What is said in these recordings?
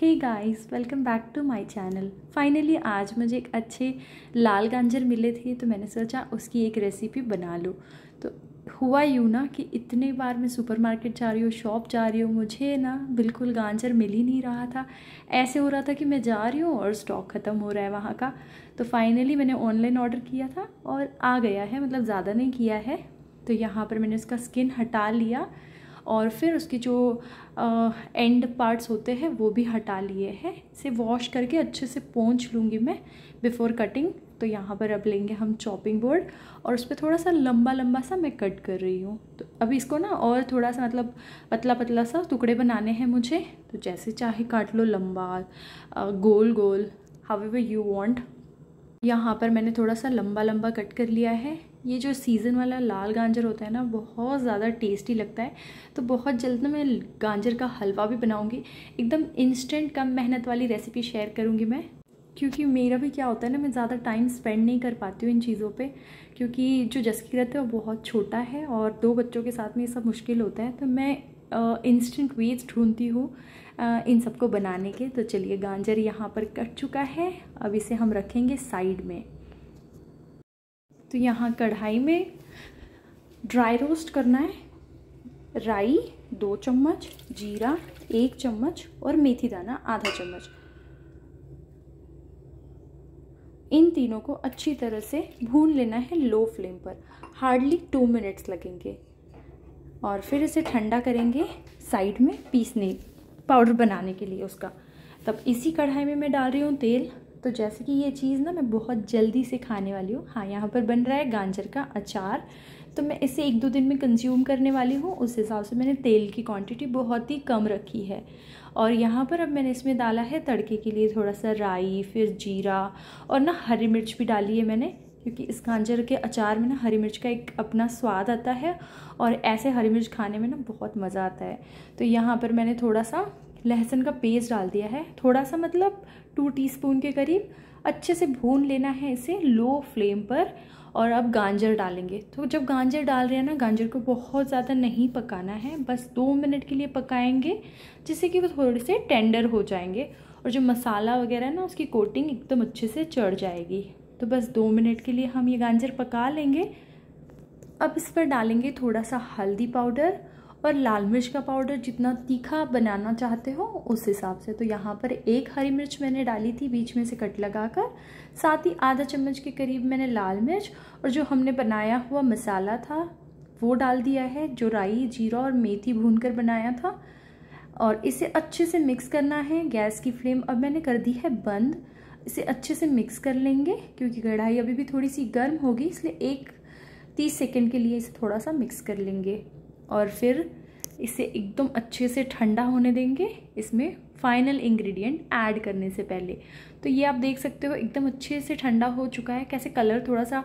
hey guys welcome back to my channel finally आज मुझे एक अच्छे लाल गाजर मिले थे तो मैंने सोचा उसकी एक रेसिपी बना लूँ तो हुआ यूँ ना कि इतने बार मैं सुपरमार्केट जा रही हूँ शॉप जा रही हूँ मुझे ना बिल्कुल गाजर मिल ही नहीं रहा था ऐसे हो रहा था कि मैं जा रही हूँ और स्टॉक ख़त्म हो रहा है वहाँ का तो फाइनली मैंने ऑनलाइन ऑर्डर किया था और आ गया है मतलब ज़्यादा नहीं किया है तो यहाँ पर मैंने उसका स्किन हटा लिया और फिर उसकी जो एंड पार्ट्स होते हैं वो भी हटा लिए हैं इसे वॉश करके अच्छे से पहुँच लूँगी मैं बिफ़ोर कटिंग तो यहाँ पर अब लेंगे हम चॉपिंग बोर्ड और उस पर थोड़ा सा लंबा लंबा सा मैं कट कर रही हूँ तो अभी इसको ना और थोड़ा सा मतलब पतला पतला सा टुकड़े बनाने हैं मुझे तो जैसे चाहे काट लो लंबा गोल गोल हाउ यू वॉन्ट यहाँ पर मैंने थोड़ा सा लंबा लंबा कट कर लिया है ये जो सीज़न वाला लाल गाजर होता है ना बहुत ज़्यादा टेस्टी लगता है तो बहुत जल्द ना मैं गाजर का हलवा भी बनाऊँगी एकदम इंस्टेंट कम मेहनत वाली रेसिपी शेयर करूँगी मैं क्योंकि मेरा भी क्या होता है ना मैं ज़्यादा टाइम स्पेंड नहीं कर पाती हूँ इन चीज़ों पे क्योंकि जो जसकीरत है वो बहुत छोटा है और दो बच्चों के साथ में ये सब मुश्किल होता है तो मैं इंस्टेंट वेज ढूंढती हूँ इन सबको बनाने के तो चलिए गाजर यहाँ पर कट चुका है अब इसे हम रखेंगे साइड में तो यहाँ कढ़ाई में ड्राई रोस्ट करना है राई दो चम्मच जीरा एक चम्मच और मेथी दाना आधा चम्मच इन तीनों को अच्छी तरह से भून लेना है लो फ्लेम पर हार्डली टू मिनट्स लगेंगे और फिर इसे ठंडा करेंगे साइड में पीसने पाउडर बनाने के लिए उसका तब इसी कढ़ाई में मैं डाल रही हूँ तेल तो जैसे कि ये चीज़ ना मैं बहुत जल्दी से खाने वाली हूँ हाँ यहाँ पर बन रहा है गाजर का अचार तो मैं इसे एक दो दिन में कंज्यूम करने वाली हूँ उस हिसाब से मैंने तेल की क्वांटिटी बहुत ही कम रखी है और यहाँ पर अब मैंने इसमें डाला है तड़के के लिए थोड़ा सा राई फिर जीरा और ना हरी मिर्च भी डाली है मैंने क्योंकि इस गाजर के अचार में ना हरी मिर्च का एक अपना स्वाद आता है और ऐसे हरी मिर्च खाने में ना बहुत मज़ा आता है तो यहाँ पर मैंने थोड़ा सा लहसुन का पेस्ट डाल दिया है थोड़ा सा मतलब टू टीस्पून के करीब अच्छे से भून लेना है इसे लो फ्लेम पर और अब गाजर डालेंगे तो जब गाजर डाल रहे हैं ना गाजर को बहुत ज़्यादा नहीं पकाना है बस दो मिनट के लिए पकाएंगे जिससे कि वो थोड़े से टेंडर हो जाएंगे और जो मसाला वगैरह ना उसकी कोटिंग एकदम अच्छे से चढ़ जाएगी तो बस दो मिनट के लिए हम ये गाजर पका लेंगे अब इस पर डालेंगे थोड़ा सा हल्दी पाउडर पर लाल मिर्च का पाउडर जितना तीखा बनाना चाहते हो उस हिसाब से तो यहाँ पर एक हरी मिर्च मैंने डाली थी बीच में से कट लगाकर साथ ही आधा चम्मच के करीब मैंने लाल मिर्च और जो हमने बनाया हुआ मसाला था वो डाल दिया है जो राई जीरा और मेथी भून कर बनाया था और इसे अच्छे से मिक्स करना है गैस की फ्लेम अब मैंने कर दी है बंद इसे अच्छे से मिक्स कर लेंगे क्योंकि कढ़ाई अभी भी थोड़ी सी गर्म होगी इसलिए एक तीस सेकेंड के लिए इसे थोड़ा सा मिक्स कर लेंगे और फिर इसे एकदम अच्छे से ठंडा होने देंगे इसमें फाइनल इंग्रेडिएंट ऐड करने से पहले तो ये आप देख सकते हो एकदम अच्छे से ठंडा हो चुका है कैसे कलर थोड़ा सा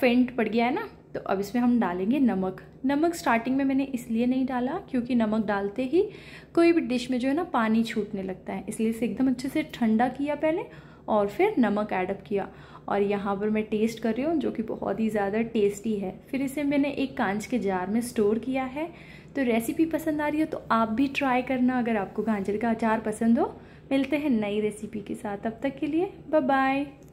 फेंट पड़ गया है ना तो अब इसमें हम डालेंगे नमक नमक स्टार्टिंग में मैंने इसलिए नहीं डाला क्योंकि नमक डालते ही कोई भी डिश में जो है ना पानी छूटने लगता है इसलिए इसे एकदम अच्छे से ठंडा किया पहले और फिर नमक ऐडअप किया और यहाँ पर मैं टेस्ट कर रही हूँ जो कि बहुत ही ज़्यादा टेस्टी है फिर इसे मैंने एक कांच के जार में स्टोर किया है तो रेसिपी पसंद आ रही हो तो आप भी ट्राई करना अगर आपको गाजर का अचार पसंद हो मिलते हैं नई रेसिपी के साथ अब तक के लिए बाय